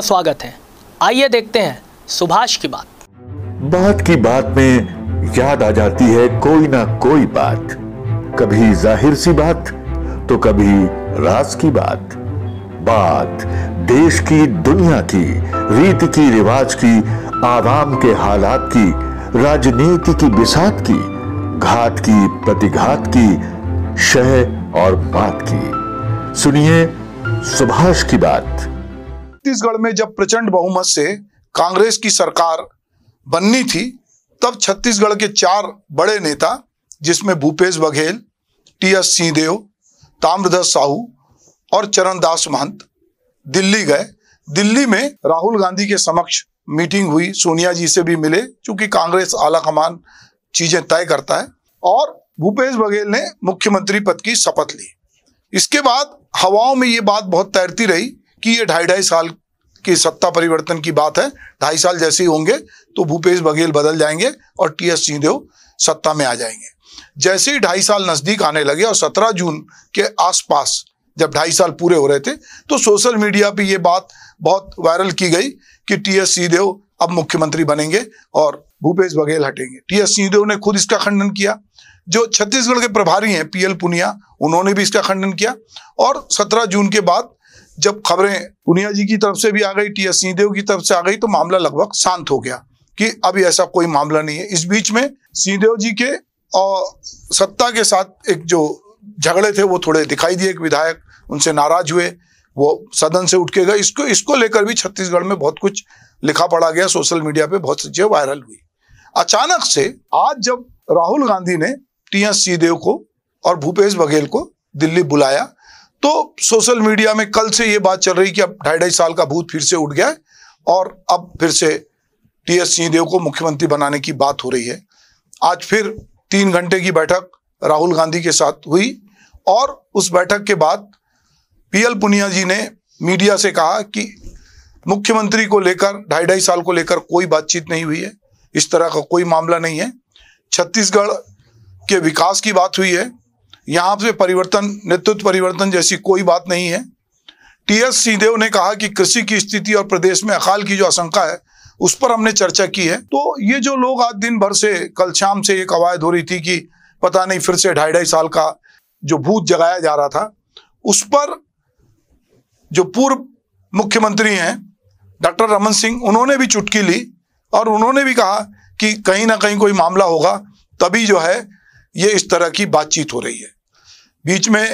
स्वागत है आइए देखते हैं सुभाष की बात बात की बात में याद आ जाती है कोई ना कोई बात कभी जाहिर सी बात तो कभी राज की बात बात देश की दुनिया की रीत की रिवाज की आवाम के हालात की राजनीति की बिसात की घात की प्रतिघात की शह और बात की सुनिए सुभाष की बात छत्तीसगढ़ में जब प्रचंड बहुमत से कांग्रेस की सरकार बननी थी तब छत्तीसगढ़ के चार बड़े नेता जिसमें भूपेश बघेल टी एस सिंहदेव ताम्रध्वज साहू और चरणदास महंत दिल्ली गए दिल्ली में राहुल गांधी के समक्ष मीटिंग हुई सोनिया जी से भी मिले क्योंकि कांग्रेस आला कमान चीजें तय करता है और भूपेश बघेल ने मुख्यमंत्री पद की शपथ ली इसके बाद हवाओं में ये बात बहुत तैरती रही कि ये ढाई ढाई साल की सत्ता परिवर्तन की बात है ढाई साल जैसे ही होंगे तो भूपेश बघेल बदल जाएंगे और टी एस सिंहदेव सत्ता में आ जाएंगे जैसे ही ढाई साल नज़दीक आने लगे और सत्रह जून के आसपास जब ढाई साल पूरे हो रहे थे तो सोशल मीडिया पे ये बात बहुत वायरल की गई कि टी एस सिंहदेव अब मुख्यमंत्री बनेंगे और भूपेश बघेल हटेंगे टी एस सिंहदेव ने खुद इसका खंडन किया जो छत्तीसगढ़ के प्रभारी हैं पीएल पुनिया उन्होंने भी इसका खंडन किया और 17 जून के बाद जब खबरें पुनिया जी की तरफ से भी आ गई टी एस सिंहदेव की तरफ से आ गई तो मामला लगभग शांत हो गया कि अभी ऐसा कोई मामला नहीं है इस बीच में सिंहदेव जी के और सत्ता के साथ एक जो झगड़े थे वो थोड़े दिखाई दिए एक विधायक उनसे नाराज हुए वो सदन से उठ के गए इसको इसको लेकर भी छत्तीसगढ़ में बहुत कुछ लिखा पड़ा गया सोशल मीडिया पे बहुत चीजें वायरल हुई अचानक से आज जब राहुल गांधी ने टी एस सिंहदेव को और भूपेश बघेल को दिल्ली बुलाया तो सोशल मीडिया में कल से ये बात चल रही कि अब ढाई ढाई साल का भूत फिर से उठ गया है और अब फिर से टी एस सिंहदेव को मुख्यमंत्री बनाने की बात हो रही है आज फिर तीन घंटे की बैठक राहुल गांधी के साथ हुई और उस बैठक के बाद पीएल पुनिया जी ने मीडिया से कहा कि मुख्यमंत्री को लेकर ढाई ढाई साल को लेकर कोई बातचीत नहीं हुई है इस तरह का कोई मामला नहीं है छत्तीसगढ़ के विकास की बात हुई है यहां से परिवर्तन नेतृत्व परिवर्तन जैसी कोई बात नहीं है टी एस सिंहदेव ने कहा कि कृषि की स्थिति और प्रदेश में अकाल की जो आशंका है उस पर हमने चर्चा की है तो ये जो लोग आज दिन भर से कल शाम से ये कवायद हो रही थी कि पता नहीं फिर से ढाई ढाई साल का जो भूत जगाया जा रहा था उस पर जो पूर्व मुख्यमंत्री हैं डॉक्टर रमन सिंह उन्होंने भी चुटकी ली और उन्होंने भी कहा कि कहीं ना कहीं कोई मामला होगा तभी जो है ये इस तरह की बातचीत हो रही है बीच में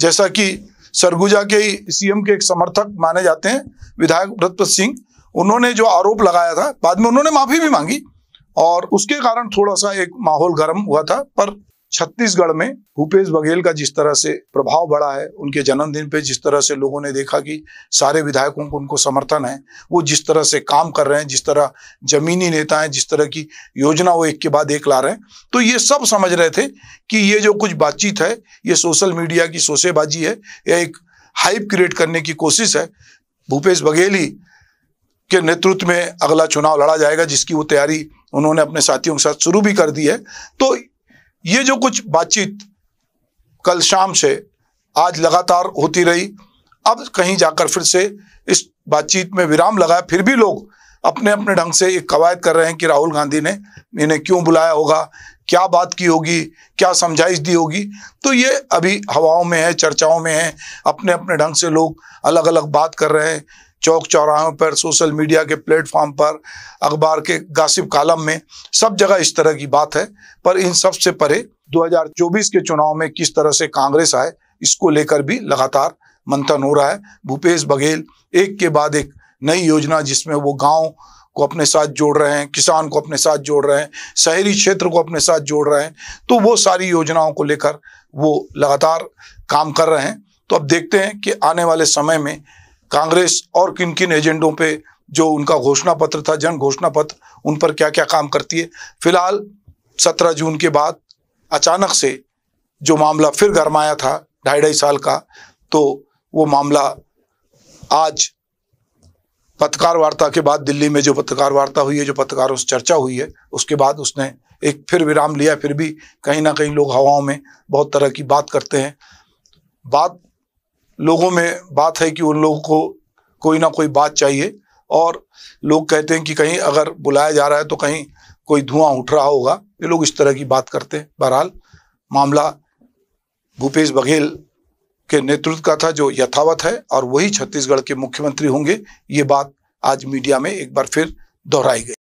जैसा कि सरगुजा के सीएम के एक समर्थक माने जाते हैं विधायक व्रतपत सिंह उन्होंने जो आरोप लगाया था बाद में उन्होंने माफी भी मांगी और उसके कारण थोड़ा सा एक माहौल गर्म हुआ था पर छत्तीसगढ़ में भूपेश बघेल का जिस तरह से प्रभाव बढ़ा है उनके जन्मदिन पे जिस तरह से लोगों ने देखा कि सारे विधायकों को उनको समर्थन है वो जिस तरह से काम कर रहे हैं जिस तरह जमीनी नेता हैं जिस तरह की योजना वो एक के बाद एक ला रहे हैं तो ये सब समझ रहे थे कि ये जो कुछ बातचीत है ये सोशल मीडिया की सोशेबाजी है या एक हाइप क्रिएट करने की कोशिश है भूपेश बघेल ही के नेतृत्व में अगला चुनाव लड़ा जाएगा जिसकी वो तैयारी उन्होंने अपने साथियों के साथ शुरू भी कर दी है तो ये जो कुछ बातचीत कल शाम से आज लगातार होती रही अब कहीं जाकर फिर से इस बातचीत में विराम लगाया फिर भी लोग अपने अपने ढंग से एक कवायद कर रहे हैं कि राहुल गांधी ने इन्हें क्यों बुलाया होगा क्या बात की होगी क्या समझाइश दी होगी तो ये अभी हवाओं में है चर्चाओं में है अपने अपने ढंग से लोग अलग अलग बात कर रहे हैं चौक चौराहों पर सोशल मीडिया के प्लेटफॉर्म पर अखबार के गासिब कालम में सब जगह इस तरह की बात है पर इन सब से परे 2024 के चुनाव में किस तरह से कांग्रेस आए इसको लेकर भी लगातार मंथन हो रहा है भूपेश बघेल एक के बाद एक नई योजना जिसमें वो गाँव को अपने साथ जोड़ रहे हैं किसान को अपने साथ जोड़ रहे हैं शहरी क्षेत्र को अपने साथ जोड़ रहे हैं तो वो सारी योजनाओं को लेकर वो लगातार काम कर रहे हैं तो अब देखते हैं कि आने वाले समय में कांग्रेस और किन किन एजेंडों पे जो उनका घोषणा पत्र था जन घोषणा पत्र उन पर क्या क्या काम करती है फिलहाल सत्रह जून के बाद अचानक से जो मामला फिर गरमाया था ढाई ढाई साल का तो वो मामला आज पत्रकार वार्ता के बाद दिल्ली में जो पत्रकार वार्ता हुई है जो पत्रकारों से चर्चा हुई है उसके बाद उसने एक फिर विराम लिया फिर भी कहीं ना कहीं लोग हवाओं में बहुत तरह की बात करते हैं बात लोगों में बात है कि उन लोगों को कोई ना कोई बात चाहिए और लोग कहते हैं कि कहीं अगर बुलाया जा रहा है तो कहीं कोई धुआं उठ रहा होगा ये लोग इस तरह की बात करते हैं बहरहाल मामला भूपेश बघेल के नेतृत्व का था जो यथावत है और वही छत्तीसगढ़ के मुख्यमंत्री होंगे ये बात आज मीडिया में एक बार फिर दोहराई गई